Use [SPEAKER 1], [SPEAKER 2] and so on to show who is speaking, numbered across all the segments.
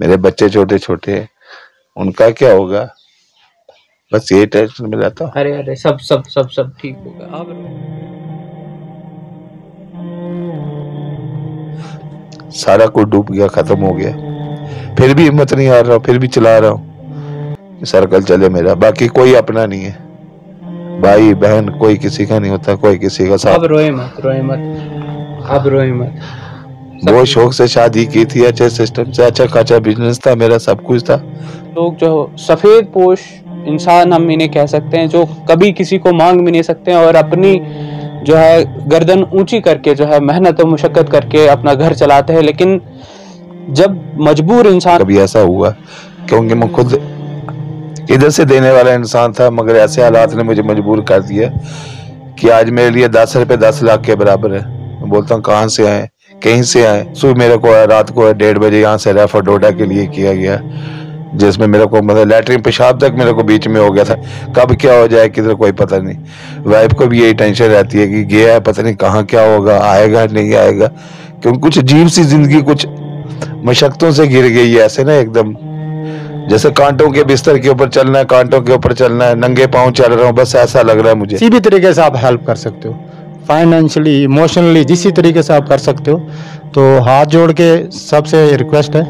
[SPEAKER 1] मेरे बच्चे छोटे छोटे हैं उनका क्या होगा बस यही टेंशन में रहता हूँ
[SPEAKER 2] अरे अरे सब सब सब सब ठीक होगा आप
[SPEAKER 1] सारा कुछ डूब गया खत्म हो गया फिर भी हिम्मत नहीं आ रहा हूँ फिर भी चला रहा हूँ सर्कल चले मेरा बाकी कोई अपना नहीं है भाई बहन कोई किसी का नहीं होता कोई किसी का साथ अब
[SPEAKER 2] रोए मत रोए मत अब रोए मत
[SPEAKER 1] बहुत शौक से शादी की थी अच्छे सिस्टम से अच्छा खाचा बिजनेस था मेरा सब कुछ था
[SPEAKER 2] लोग जो सफ़ेद पोश इंसान हम इन्हें कह सकते हैं जो कभी किसी को मांग भी नहीं सकते और अपनी जो है गर्दन ऊंची करके जो है मेहनत और मुशक्क़त करके अपना घर चलाते हैं लेकिन जब मजबूर इंसान
[SPEAKER 1] कभी ऐसा हुआ क्योंकि मैं खुद इधर से देने वाला इंसान था मगर ऐसे हालात ने मुझे मजबूर कर दिया कि आज मेरे लिए दस रुपये दस लाख के बराबर है मैं बोलता हूँ कहाँ से आए कहीं से आए सुबह मेरे को रात को डेढ़ बजे यहाँ से रेफर डोडा के लिए किया गया जिसमें मेरे को मतलब लेटरिन पेशाब तक मेरे को बीच में हो गया था कब क्या हो जाए किधर कोई पता नहीं वाइफ को भी यही टेंशन रहती है कि गया है पता नहीं कहाँ क्या होगा आएगा नहीं आएगा क्योंकि कुछ अजीब सी जिंदगी कुछ मशक्तों से घिर गई है ऐसे ना एकदम जैसे कांटों के बिस्तर के ऊपर चलना है कांटों के ऊपर चलना है नंगे पाँव चल रहा हूँ बस ऐसा लग रहा है मुझे किसी भी
[SPEAKER 3] तरीके से आप हेल्प कर सकते हो फाइनेंशियली इमोशनली जिस तरीके से आप कर सकते हो तो हाथ जोड़ के सबसे रिक्वेस्ट है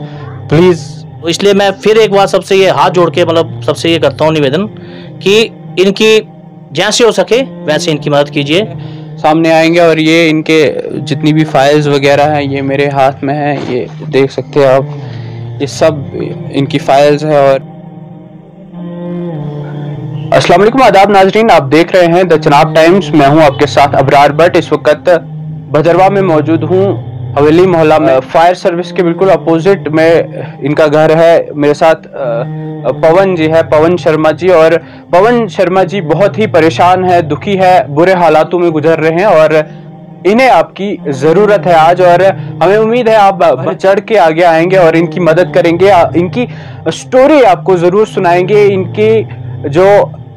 [SPEAKER 3] प्लीज़
[SPEAKER 4] तो इसलिए मैं फिर एक बार सबसे ये हाथ जोड़ के मतलब सबसे ये करता हूँ निवेदन कि
[SPEAKER 2] इनकी जैसे हो सके वैसे इनकी मदद कीजिए सामने आएंगे और ये इनके जितनी भी फाइल्स वगैरह हैं ये मेरे हाथ में है ये देख सकते हैं आप ये सब इनकी फाइल्स है और अस्सलाम वालेकुम आदाब नाजरीन आप देख रहे हैं द चनाब टाइम्स मैं हूं आपके साथ अबरार बट इस वक्त भदरवा में मौजूद हूं हवेली मोहल्ला में फायर सर्विस के बिल्कुल अपोजिट में इनका घर है मेरे साथ पवन जी है पवन शर्मा जी और पवन शर्मा जी बहुत ही परेशान है दुखी है बुरे हालातों में गुजर रहे हैं और इन्हें आपकी ज़रूरत है आज और हमें उम्मीद है आप चढ़ के आगे आएंगे और इनकी मदद करेंगे इनकी स्टोरी आपको ज़रूर सुनाएंगे इनकी जो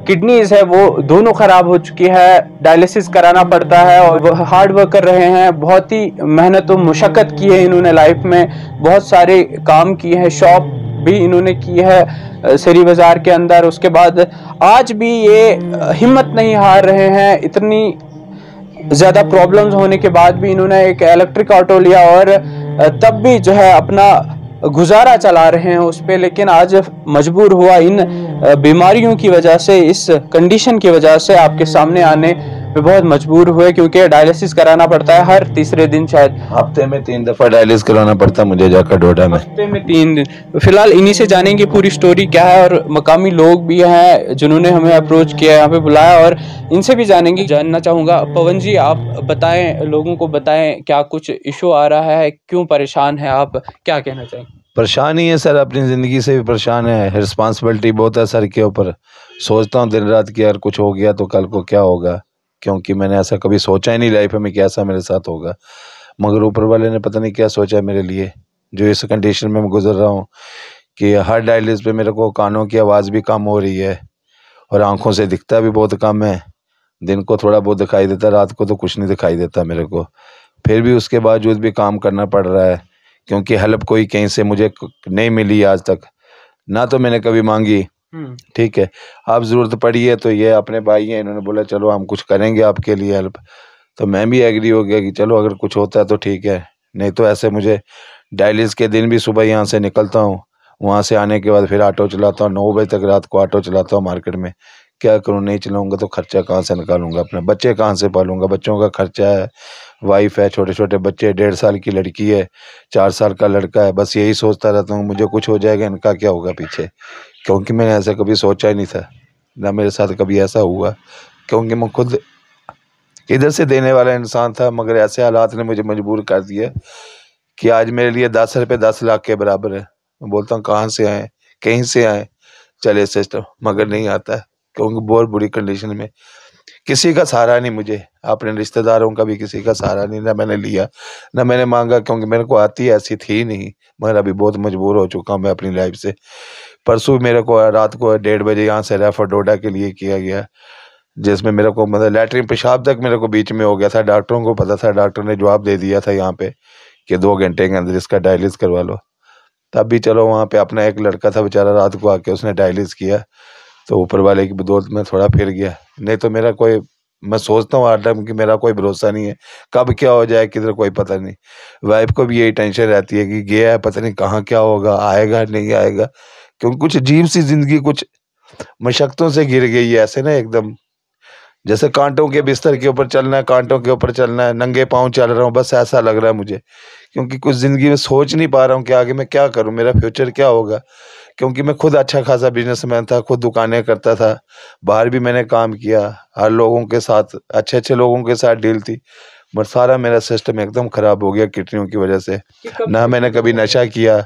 [SPEAKER 2] किडनीज है वो दोनों ख़राब हो चुकी है डायलिसिस कराना पड़ता है और वो हार्ड वर्क कर रहे हैं बहुत ही मेहनत व मुशक्क़त की है इन्होंने लाइफ में बहुत सारे काम किए हैं शॉप भी इन्होंने की है सरी बाज़ार के अंदर उसके बाद आज भी ये हिम्मत नहीं हार रहे हैं इतनी ज़्यादा प्रॉब्लम्स होने के बाद भी इन्होंने एक इलेक्ट्रिक ऑटो लिया और तब भी जो है अपना गुजारा चला रहे हैं उस पर लेकिन आज मजबूर हुआ इन बीमारियों की वजह से इस कंडीशन की वजह से आपके सामने आने वे बहुत मजबूर हुए क्योंकि डायलिसिस कराना पड़ता है हर तीसरे दिन शायद हफ्ते में
[SPEAKER 1] तीन दफ़ा डायलिसिस कराना पड़ता है मुझे जाकर डोडा में हफ्ते
[SPEAKER 2] में तीन दिन तो फिलहाल इन्हीं से जानेंगे पूरी स्टोरी क्या है और मकामी लोग भी हैं जिन्होंने हमें अप्रोच किया यहाँ पे बुलाया और इनसे भी जानेंगे जानना चाहूंगा पवन जी आप बताएं लोगों को बताएं क्या कुछ इशू आ रहा है क्यों परेशान है आप क्या कहना चाहेंगे
[SPEAKER 1] परेशानी है सर अपनी ज़िंदगी से भी परेशान है रिस्पॉन्सिबिलिटी बहुत है सर के ऊपर सोचता हूँ दिन रात कि यार कुछ हो गया तो कल को क्या होगा क्योंकि मैंने ऐसा कभी सोचा ही नहीं लाइफ में कि ऐसा मेरे साथ होगा मगर ऊपर वाले ने पता नहीं क्या सोचा है मेरे लिए जो इस कंडीशन में मैं गुजर रहा हूँ कि हर डायलिस पे मेरे को कानों की आवाज़ भी कम हो रही है और आँखों से दिखता भी बहुत कम है दिन को थोड़ा बहुत दिखाई देता रात को तो कुछ नहीं दिखाई देता मेरे को फिर भी उसके बावजूद भी काम करना पड़ रहा है क्योंकि हेल्प कोई कहीं से मुझे नहीं मिली आज तक ना तो मैंने कभी मांगी हम्म। ठीक है, आप ज़रूरत पड़ी है तो ये अपने भाई हैं इन्होंने बोला चलो हम कुछ करेंगे आपके लिए हेल्प। तो मैं भी एग्री हो गया कि चलो अगर कुछ होता है तो ठीक है, नहीं तो ऐसे मुझे डायलिस के दिन भी सुबह यहाँ से निकलता हूँ, वहाँ से आने के बाद फिर ऑटो चलाता हूँ, नौ बजे तक रात को ऑटो चलाता हूँ मार्केट में। क्या करूँ नहीं चलाऊँगा तो खर्चा कहाँ से निकालूंगा अपने बच्चे कहाँ से पालूँगा, बच्चों का खर्चा है, वाइफ़ है, छोटे-छोटे बच्चे, डेढ़ साल की लड़की है, चार साल का लड़का है, बस यही सोचता रहता हूँ मुझे कुछ हो जाएगा इनका क्या होगा पीछे। क्योंकि मैंने ऐसा कभी सोचा ही नहीं था ना मेरे साथ कभी ऐसा हुआ क्योंकि मैं खुद इधर से देने वाला इंसान था मगर ऐसे हालात ने मुझे मजबूर कर दिया कि आज मेरे लिए दस रुपये दस लाख के बराबर है मैं बोलता हूँ कहाँ से आए कहीं से आए चले सिस्टम मगर नहीं आता क्योंकि बहुत बुरी कंडीशन में किसी का सहारा नहीं मुझे अपने रिश्तेदारों का भी किसी का सहारा नहीं ना मैंने लिया ना मैंने मांगा क्योंकि मेरे को आती ऐसी थी नहीं मगर अभी बहुत मजबूर हो चुका हूँ मैं अपनी लाइफ से परसों मेरे को रात को डेढ़ बजे यहाँ से रेफर डोडा के लिए किया गया जिसमें मेरे को मतलब लेटरिन पेशाब तक मेरे को बीच में हो गया था डॉक्टरों को पता था डॉक्टर ने जवाब दे दिया था यहाँ पे कि दो घंटे के अंदर इसका डायलिस करवा लो तब भी चलो वहाँ पे अपना एक लड़का था बेचारा रात को आके उसने डायलिस किया तो ऊपर वाले की बदौलत में थोड़ा फिर गया नहीं तो मेरा कोई मैं सोचता हूँ टाइम कि मेरा कोई भरोसा नहीं है कब क्या हो जाए किधर कोई पता नहीं वाइफ को भी यही टेंशन रहती है कि गया है पता नहीं कहाँ क्या होगा आएगा नहीं आएगा क्योंकि कुछ अजीब सी जिंदगी कुछ मशक्तों से गिर गई है ऐसे ना एकदम जैसे कांटों के बिस्तर के ऊपर चलना है कांटों के ऊपर चलना है नंगे पाँव चल रहा हूँ बस ऐसा लग रहा है मुझे क्योंकि कुछ ज़िंदगी में सोच नहीं पा रहा हूँ कि आगे मैं क्या करूँ मेरा फ्यूचर क्या होगा क्योंकि मैं खुद अच्छा खासा बिजनेसमैन था खुद दुकानें करता था बाहर भी मैंने काम किया हर लोगों के साथ अच्छे अच्छे लोगों के साथ डील थी मगर सारा मेरा सिस्टम एकदम ख़राब हो गया किडनियों की वजह से ना मैंने कभी नशा किया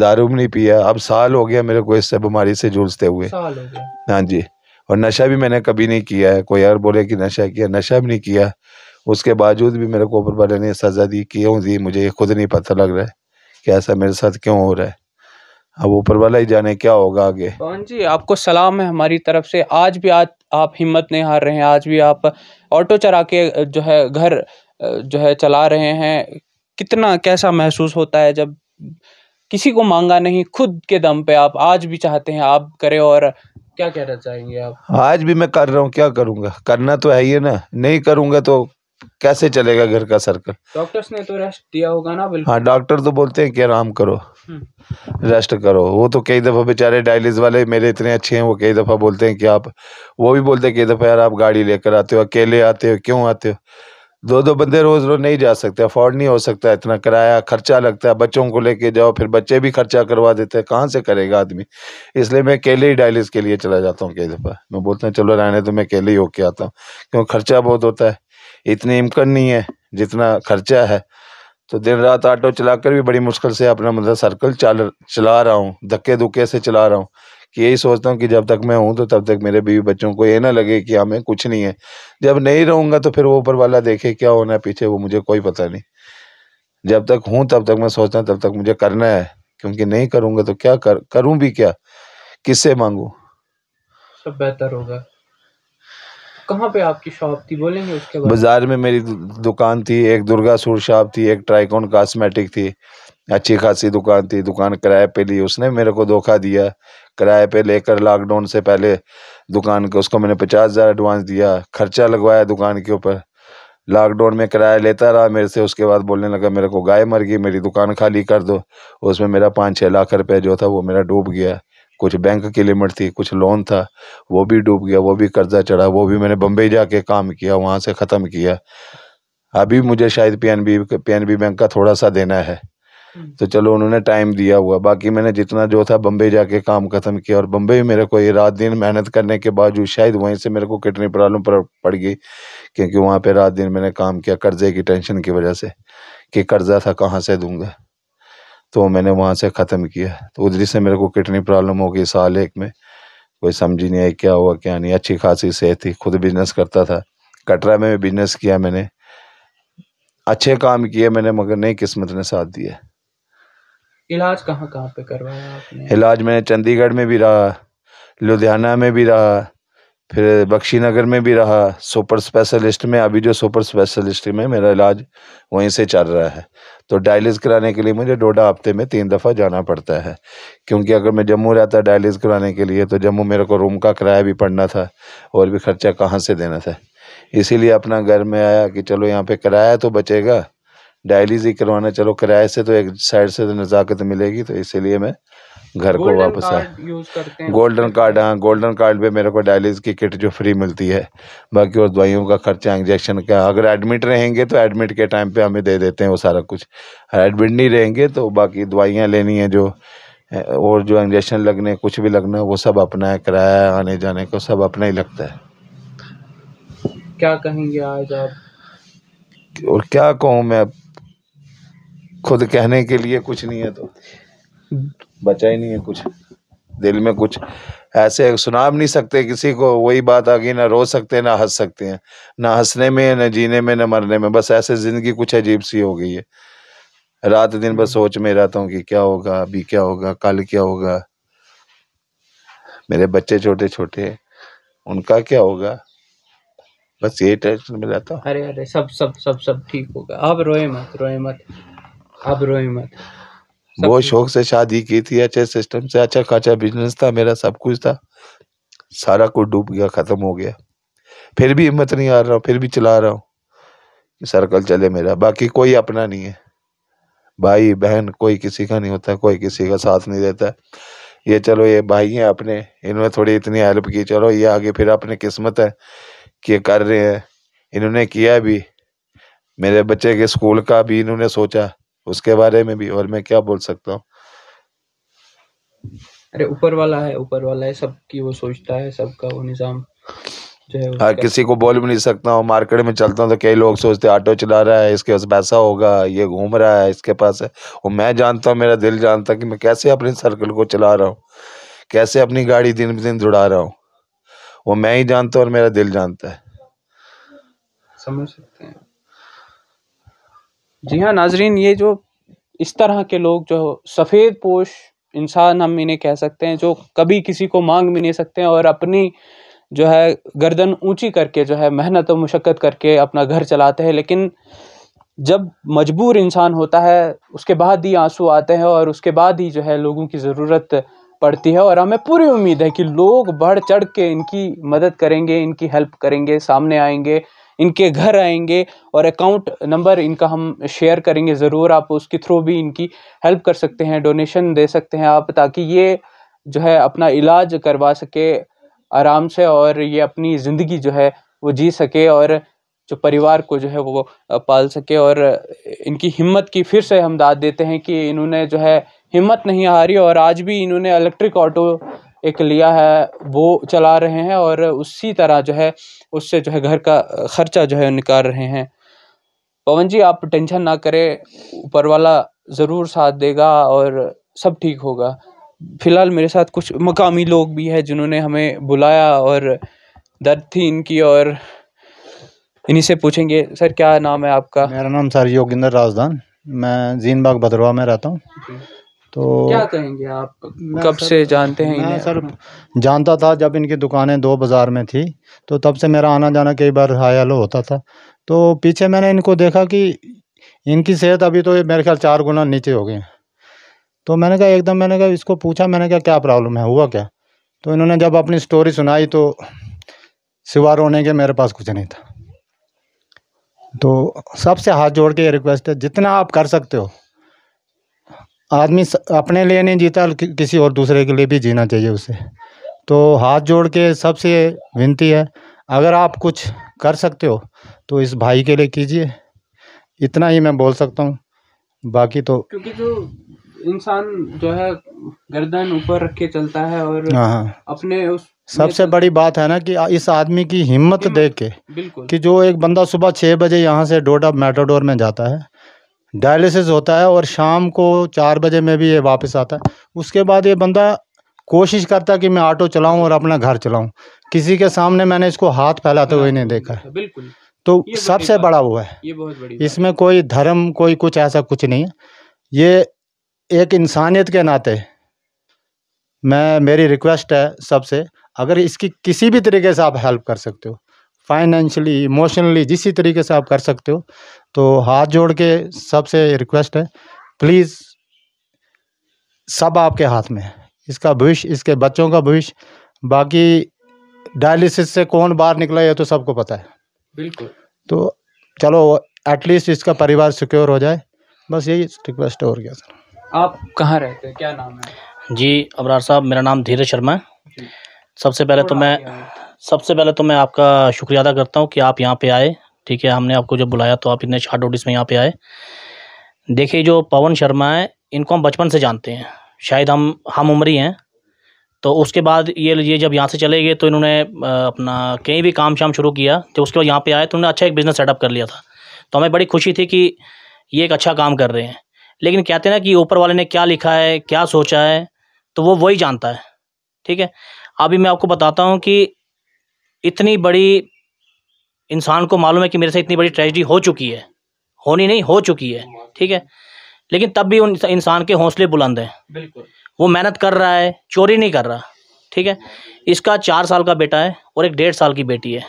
[SPEAKER 1] दारू भी नहीं पिया अब साल हो गया मेरे को इससे बीमारी से जूझते हुए हाँ जी और नशा भी मैंने कभी नहीं किया है कोई यार बोले कि नशा किया नशा भी नहीं किया उसके बावजूद भी मेरे को ऊपर वाले ने सज़ा दी क्यों दी मुझे खुद नहीं पता लग रहा है कि ऐसा मेरे साथ क्यों हो रहा है अब ऊपर वाला ही जाने क्या होगा आगे
[SPEAKER 2] जी आपको सलाम है हमारी तरफ से आज भी आज आप हिम्मत नहीं हार रहे हैं आज भी आप ऑटो चला के जो है घर जो है चला रहे हैं कितना कैसा महसूस होता है जब किसी को मांगा नहीं खुद के दम पे आप आज भी चाहते हैं आप करें और क्या कहना चाहेंगे
[SPEAKER 1] आप आज भी मैं कर रहा हूँ क्या करूँगा करना तो है ही ना नहीं करूँगा तो कैसे चलेगा घर का सर्कल
[SPEAKER 2] डॉक्टर्स ने तो रेस्ट दिया होगा ना बिल्कुल हाँ
[SPEAKER 1] डॉक्टर तो बोलते हैं कि आराम करो रेस्ट हम्म। करो वो तो कई दफ़ा बेचारे डायलिस वाले मेरे इतने अच्छे हैं वो कई दफ़ा बोलते हैं कि आप वो भी बोलते हैं कई दफ़ा यार आप गाड़ी लेकर आते हो अकेले आते हो क्यों आते हो दो दो बंदे रोज रोज नहीं जा सकते अफोर्ड नहीं हो सकता इतना किराया खर्चा लगता है बच्चों को लेके जाओ फिर बच्चे भी खर्चा करवा देते हैं कहाँ से करेगा आदमी इसलिए मैं अकेले ही डायलिस के लिए चला जाता हूँ कई दफ़ा मैं बोलता हूँ चलो रहने तो मैं अकेले ही होके आता हूँ क्यों खर्चा बहुत होता है इतनी इमकन नहीं है जितना खर्चा है तो दिन रात ऑटो चलाकर भी बड़ी मुश्किल से अपना मतलब सर्कल चल चला रहा हूँ धक्के धुक्के से चला रहा हूँ कि यही सोचता हूँ कि जब तक मैं हूँ तो तब तक मेरे बीवी बच्चों को ये ना लगे कि हमें हाँ, कुछ नहीं है जब नहीं रहूँगा तो फिर वो ऊपर वाला देखे क्या होना है पीछे वो मुझे कोई पता नहीं जब तक हूँ तब तक मैं सोचता हूँ तब तक मुझे करना है क्योंकि नहीं करूँगा तो क्या कर करूँ भी क्या किससे मांगू
[SPEAKER 2] सब बेहतर होगा कहाँ पे आपकी शॉप थी बोलेंगे उसके बाद
[SPEAKER 1] बाजार में मेरी दुकान थी एक दुर्गा सूर शॉप थी एक ट्राइकोन कॉस्मेटिक थी अच्छी खासी दुकान थी दुकान किराए पे ली उसने मेरे को धोखा दिया किराए पे लेकर लॉकडाउन से पहले दुकान के उसको मैंने पचास हज़ार एडवांस दिया खर्चा लगवाया दुकान के ऊपर लॉकडाउन में किराया लेता रहा मेरे से उसके बाद बोलने लगा मेरे को गाय मर गई मेरी दुकान खाली कर दो उसमें मेरा पाँच छः लाख रुपया जो था वो मेरा डूब गया कुछ बैंक की लिमिट थी कुछ लोन था वो भी डूब गया वो भी कर्जा चढ़ा वो भी मैंने बम्बई जाके काम किया वहाँ से ख़त्म किया अभी मुझे शायद पीएनबी पीएनबी बैंक का थोड़ा सा देना है हम्म। तो चलो उन्होंने टाइम दिया हुआ बाकी मैंने जितना जो था बम्बई जाके काम ख़त्म किया और बम्बई मेरे को ये रात दिन मेहनत करने के बावजूद शायद वहीं से मेरे को किडनी प्रॉब्लम पड़ गई क्योंकि वहाँ पे रात दिन मैंने काम किया कर्जे की टेंशन की वजह से कि कर्जा था कहाँ से दूंगा तो मैंने वहाँ से ख़त्म किया तो उधरी से मेरे को किडनी प्रॉब्लम हो गई साल एक में कोई समझ नहीं आई क्या हुआ क्या नहीं अच्छी खासी सेहत थी खुद बिजनेस करता था कटरा में भी बिजनेस किया मैंने अच्छे काम किए मैंने मगर नहीं किस्मत ने साथ दिया
[SPEAKER 2] इलाज कहाँ कहाँ पे करवाया
[SPEAKER 1] आपने इलाज मैंने चंडीगढ़ में भी रहा लुधियाना में भी रहा फिर बख्शी नगर में भी रहा सुपर स्पेशलिस्ट में अभी जो सुपर स्पेशलिस्ट में मेरा इलाज वहीं से चल रहा है तो डायलिस कराने के लिए मुझे डोडा हफ्ते में तीन दफ़ा जाना पड़ता है क्योंकि अगर मैं जम्मू रहता डायलिस कराने के लिए तो जम्मू मेरे को रूम का किराया भी पड़ना था और भी खर्चा कहाँ से देना था इसीलिए अपना घर में आया कि चलो यहाँ पे किराया तो बचेगा डायलिस ही करवाना चलो किराए से तो एक साइड से तो नज़ाकत मिलेगी तो इसीलिए मैं घर को वापस आए गोल्डन कार्ड हाँ गोल्डन कार्ड पे मेरे को डायलिसिस की किट जो फ्री मिलती है बाकी और दवाइयों का खर्चा इंजेक्शन का अगर एडमिट रहेंगे तो एडमिट के टाइम पे हमें दे देते हैं वो सारा कुछ एडमिट नहीं रहेंगे तो बाकी दवाइयाँ लेनी है जो और जो इंजेक्शन लगने कुछ भी लगना वो सब अपना है किराया आने जाने का सब अपना ही लगता है
[SPEAKER 2] क्या कहेंगे आज आप
[SPEAKER 1] और क्या कहूँ मैं खुद कहने के लिए कुछ नहीं है तो बचा ही नहीं है कुछ दिल में कुछ ऐसे सुना भी नहीं सकते किसी को वही बात आ गई ना रो सकते ना हंस सकते हैं ना हंसने में ना जीने में ना मरने में बस ऐसे ज़िंदगी कुछ अजीब सी हो गई है रात दिन बस सोच में रहता हूँ कि क्या होगा अभी क्या होगा कल क्या होगा मेरे बच्चे छोटे छोटे उनका क्या होगा बस ये टेंशन में रहता हूँ
[SPEAKER 2] अरे अरे सब सब सब सब ठीक होगा अब रोए मत रोए मत अब रोए मत
[SPEAKER 1] बहुत शौक से शादी की थी अच्छे सिस्टम से अच्छा खासा बिजनेस था मेरा सब कुछ था सारा कुछ डूब गया ख़त्म हो गया फिर भी हिम्मत नहीं आ रहा हूँ फिर भी चला रहा हूँ सर्कल चले मेरा बाकी कोई अपना नहीं है भाई बहन कोई किसी का नहीं होता कोई किसी का साथ नहीं देता ये चलो ये भाई हैं अपने इन्होंने थोड़ी इतनी हेल्प की चलो ये आगे फिर अपने किस्मत है कि कर रहे हैं इन्होंने किया भी मेरे बच्चे के स्कूल का भी इन्होंने सोचा उसके बारे में भी और मैं क्या बोल सकता हूँ
[SPEAKER 2] अरे ऊपर वाला है ऊपर वाला है सबकी वो सोचता है सबका वो निज़ाम
[SPEAKER 3] हाँ
[SPEAKER 1] किसी को बोल भी नहीं सकता हूँ मार्केट में चलता हूँ तो कई लोग सोचते ऑटो चला रहा है इसके पास पैसा होगा ये घूम रहा है इसके पास है वो मैं जानता हूँ मेरा दिल जानता कि मैं कैसे अपने सर्कल को चला रहा हूँ कैसे अपनी गाड़ी दिन ब दिन दुड़ा रहा हूँ वो मैं ही जानता हूँ और मेरा दिल जानता है
[SPEAKER 3] समझ सकते हैं
[SPEAKER 2] जी हाँ नाजरीन ये जो इस तरह के लोग जो सफ़ेद पोश इंसान हम इन्हें कह सकते हैं जो कभी किसी को मांग भी नहीं सकते हैं और अपनी जो है गर्दन ऊंची करके जो है मेहनत और मुशक्क़त करके अपना घर चलाते हैं लेकिन जब मजबूर इंसान होता है उसके बाद ही आंसू आते हैं और उसके बाद ही जो है लोगों की ज़रूरत पड़ती है और हमें पूरी उम्मीद है कि लोग बढ़ चढ़ के इनकी मदद करेंगे इनकी हेल्प करेंगे सामने आएंगे इनके घर आएंगे और अकाउंट नंबर इनका हम शेयर करेंगे ज़रूर आप उसके थ्रू भी इनकी हेल्प कर सकते हैं डोनेशन दे सकते हैं आप ताकि ये जो है अपना इलाज करवा सके आराम से और ये अपनी ज़िंदगी जो है वो जी सके और जो परिवार को जो है वो पाल सके और इनकी हिम्मत की फिर से हम दाद देते हैं कि इन्होंने जो है हिम्मत नहीं हारी और आज भी इन्होंने इलेक्ट्रिक ऑटो एक लिया है वो चला रहे हैं और उसी तरह जो है उससे जो है घर का खर्चा जो है निकाल रहे हैं पवन जी आप टेंशन ना करें ऊपर वाला ज़रूर साथ देगा और सब ठीक होगा फ़िलहाल मेरे साथ कुछ मकामी लोग भी हैं जिन्होंने हमें बुलाया और दर्द थी इनकी और
[SPEAKER 3] इन्हीं से पूछेंगे सर क्या नाम है आपका मेरा नाम सर योगिंदर राजदान मैं जीनबाग भद्रवा में रहता हूँ तो क्या
[SPEAKER 2] कहेंगे आप कब से जानते हैं मैं सर
[SPEAKER 3] जानता था जब इनकी दुकानें दो बाज़ार में थी तो तब से मेरा आना जाना कई बार हायालो होता था तो पीछे मैंने इनको देखा कि इनकी सेहत अभी तो मेरे ख्याल चार गुना नीचे हो गए तो मैंने कहा एकदम मैंने कहा इसको पूछा मैंने कहा क्या प्रॉब्लम है हुआ क्या तो इन्होंने जब अपनी स्टोरी सुनाई तो सिवा रोने के मेरे पास कुछ नहीं था तो सबसे हाथ जोड़ के ये रिक्वेस्ट है जितना आप कर सकते हो आदमी अपने लिए नहीं जीता कि, किसी और दूसरे के लिए भी जीना चाहिए उसे तो हाथ जोड़ के सबसे विनती है अगर आप कुछ कर सकते हो तो इस भाई के लिए कीजिए इतना ही मैं बोल सकता हूँ बाकी तो
[SPEAKER 2] क्योंकि जो इंसान जो है गर्दन ऊपर रख के चलता है और हाँ, हाँ। अपने उस
[SPEAKER 3] सबसे बड़ी बात है ना कि इस आदमी की हिम्मत देख के कि जो एक बंदा सुबह छः बजे यहाँ से डोडा मेटाडोर में जाता है डायलिसिस होता है और शाम को चार बजे में भी ये वापस आता है उसके बाद ये बंदा कोशिश करता है कि मैं ऑटो चलाऊं और अपना घर चलाऊं किसी के सामने मैंने इसको हाथ फैलाते हुए नहीं देखा है अच्छा, बिल्कुल तो सबसे बड़ा वो है ये बहुत बड़ी इसमें कोई धर्म कोई कुछ ऐसा कुछ नहीं है ये एक इंसानियत के नाते मैं मेरी रिक्वेस्ट है सबसे अगर इसकी किसी भी तरीके से आप हेल्प कर सकते हो फाइनेंशली इमोशनली जिसी तरीके से आप कर सकते हो तो हाथ जोड़ के सबसे रिक्वेस्ट है प्लीज़ सब आपके हाथ में है इसका भविष्य इसके बच्चों का भविष्य बाकी डायलिसिस से कौन बाहर निकला ये तो सबको पता है बिल्कुल तो चलो एटलीस्ट इसका परिवार सिक्योर हो जाए बस यही रिक्वेस्ट है और क्या सर
[SPEAKER 2] आप कहाँ रहते हैं क्या नाम है जी
[SPEAKER 4] अबरार साहब मेरा नाम धीरज शर्मा है सबसे पहले तो मैं सबसे पहले तो मैं आपका शुक्रिया अदा करता हूँ कि आप यहाँ पे आए ठीक है हमने आपको जब बुलाया तो आप इतने शार्ट नोटिस में यहाँ पे आए देखिए जो पवन शर्मा है इनको हम बचपन से जानते हैं शायद हम हम उम्री हैं तो उसके बाद ये ये जब यहाँ से चले गए तो इन्होंने अपना कहीं भी काम शाम शुरू किया तो उसके बाद यहाँ पे आए तो उन्होंने अच्छा एक बिज़नेस सेटअप कर लिया था तो हमें बड़ी खुशी थी कि ये एक अच्छा काम कर रहे हैं लेकिन कहते हैं ना कि ऊपर वाले ने क्या लिखा है क्या सोचा है तो वो वही जानता है ठीक है अभी मैं आपको बताता हूँ कि इतनी बड़ी इंसान को मालूम है कि मेरे से इतनी बड़ी ट्रेजिडी हो चुकी है होनी नहीं हो चुकी है ठीक है लेकिन तब भी उन इंसान के हौसले बुलंद हैं बिल्कुल वो मेहनत कर रहा है चोरी नहीं कर रहा ठीक है इसका चार साल का बेटा है और एक डेढ़ साल की बेटी है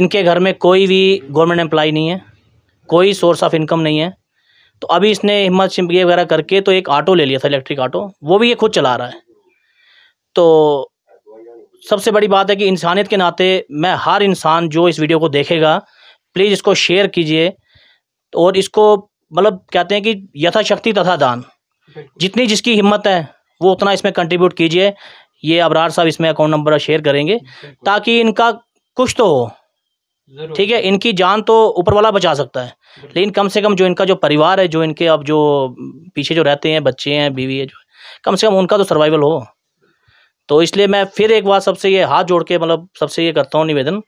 [SPEAKER 4] इनके घर में कोई भी गवर्नमेंट एम्प्लॉय नहीं है कोई सोर्स ऑफ इनकम नहीं है तो अभी इसने हिम्मत शिमगे वगैरह करके तो एक ऑटो ले लिया था इलेक्ट्रिक ऑटो वो भी ये खुद चला रहा है तो सबसे बड़ी बात है कि इंसानियत के नाते मैं हर इंसान जो इस वीडियो को देखेगा प्लीज़ इसको शेयर कीजिए और इसको मतलब कहते हैं कि यथाशक्ति तथा दान जितनी जिसकी हिम्मत है वो उतना इसमें कंट्रीब्यूट कीजिए ये अबरार साहब इसमें अकाउंट नंबर शेयर करेंगे ताकि इनका कुछ तो हो ठीक है इनकी जान तो ऊपर वाला बचा सकता है लेकिन कम से कम जो इनका जो परिवार है जो इनके अब जो पीछे जो रहते हैं बच्चे हैं बीवी है जो कम से कम उनका तो सर्वाइवल हो तो इसलिए मैं फिर एक बार सबसे ये हाथ जोड़ के मतलब सबसे ये करता हूँ निवेदन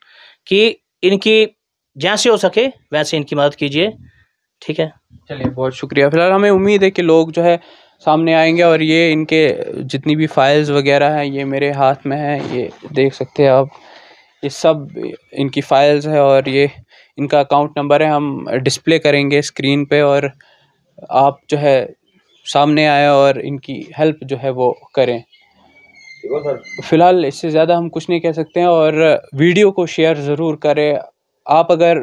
[SPEAKER 4] कि इनकी जैसे हो सके वैसे इनकी मदद कीजिए
[SPEAKER 2] ठीक है चलिए बहुत शुक्रिया फिलहाल हमें उम्मीद है कि लोग जो है सामने आएंगे और ये इनके जितनी भी फाइल्स वगैरह हैं ये मेरे हाथ में है ये देख सकते हैं आप ये सब इनकी फाइल्स है और ये इनका अकाउंट नंबर है हम डिस्प्ले करेंगे स्क्रीन पे और आप जो है सामने आए और इनकी हेल्प जो है वो करें फ़िलहाल इससे ज़्यादा हम कुछ नहीं कह सकते हैं और वीडियो को शेयर ज़रूर करें आप अगर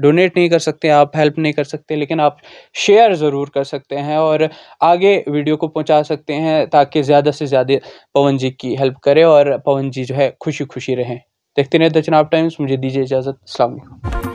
[SPEAKER 2] डोनेट नहीं कर सकते आप हेल्प नहीं कर सकते लेकिन आप शेयर ज़रूर कर सकते हैं और आगे वीडियो को पहुंचा सकते हैं ताकि ज़्यादा से ज़्यादा पवन जी की हेल्प करें और पवन जी जो है खुशी खुशी रहें देखते रहे द चनाब टाइम्स मुझे दीजिए इजाज़त अलैक्म